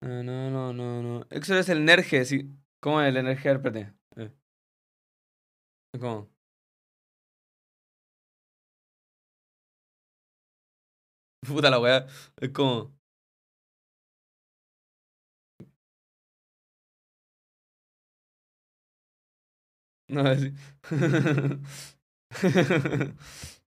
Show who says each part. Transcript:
Speaker 1: No, no, no, no. eso es el Nerge, sí. ¿Cómo es el energé?
Speaker 2: Eh.
Speaker 3: ¿Cómo? Puta la weá. Es como. No, es...